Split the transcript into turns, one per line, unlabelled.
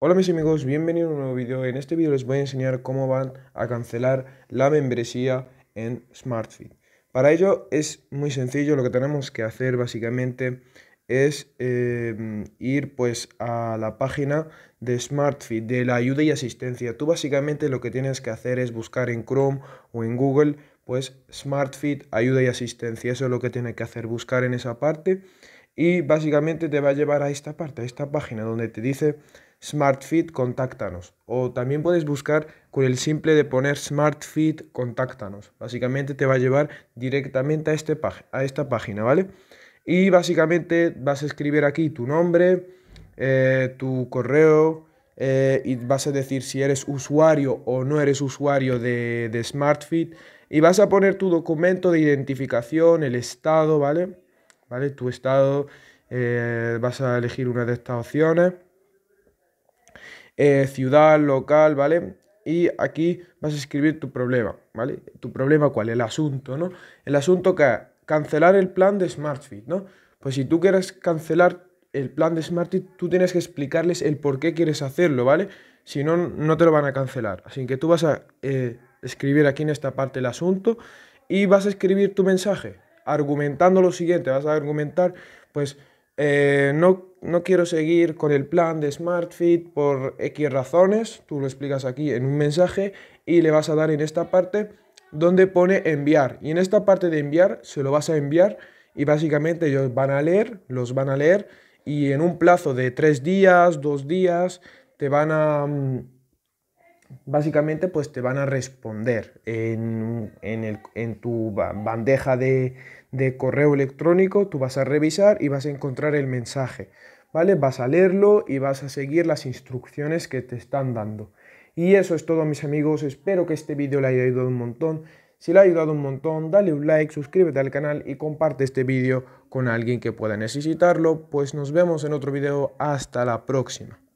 Hola mis amigos, bienvenidos a un nuevo vídeo. En este vídeo les voy a enseñar cómo van a cancelar la membresía en SmartFit. Para ello es muy sencillo, lo que tenemos que hacer básicamente es eh, ir pues a la página de SmartFit, de la ayuda y asistencia. Tú básicamente lo que tienes que hacer es buscar en Chrome o en Google pues SmartFit, ayuda y asistencia. Eso es lo que tienes que hacer, buscar en esa parte y básicamente te va a llevar a esta parte, a esta página donde te dice SmartFit Contáctanos. O también puedes buscar con el simple de poner SmartFit Contáctanos. Básicamente te va a llevar directamente a, este, a esta página, ¿vale? Y básicamente vas a escribir aquí tu nombre, eh, tu correo, eh, y vas a decir si eres usuario o no eres usuario de, de, SmartFit y vas a poner tu documento de identificación, el estado, ¿vale? ¿Vale? Tu estado, eh, vas a elegir una de estas opciones eh, ciudad, local, ¿vale? Y aquí vas a escribir tu problema, ¿vale? Tu problema cuál, el asunto, ¿no? El asunto que cancelar el plan de SmartFit, ¿no? Pues si tú quieres cancelar el plan de SmartFit, tú tienes que explicarles el por qué quieres hacerlo, ¿vale? Si no, no te lo van a cancelar. Así que tú vas a eh, escribir aquí en esta parte el asunto y vas a escribir tu mensaje argumentando lo siguiente, vas a argumentar, pues eh, no no quiero seguir con el plan de SmartFit por X razones, tú lo explicas aquí en un mensaje y le vas a dar en esta parte donde pone enviar. Y en esta parte de enviar se lo vas a enviar y básicamente ellos van a leer, los van a leer y en un plazo de tres días, dos días, te van a mm, básicamente pues te van a responder en, tu bandeja de, correo electrónico, tú vas a revisar y vas a encontrar el mensaje, ¿vale? Vas a leerlo y vas a seguir las instrucciones que te están dando. Y eso es todo mis amigos, espero que este vídeo le haya ayudado un montón. Si le ha ayudado un montón, dale un like, suscríbete al canal y comparte este vídeo con alguien que pueda necesitarlo. Pues nos vemos en otro vídeo, hasta la próxima.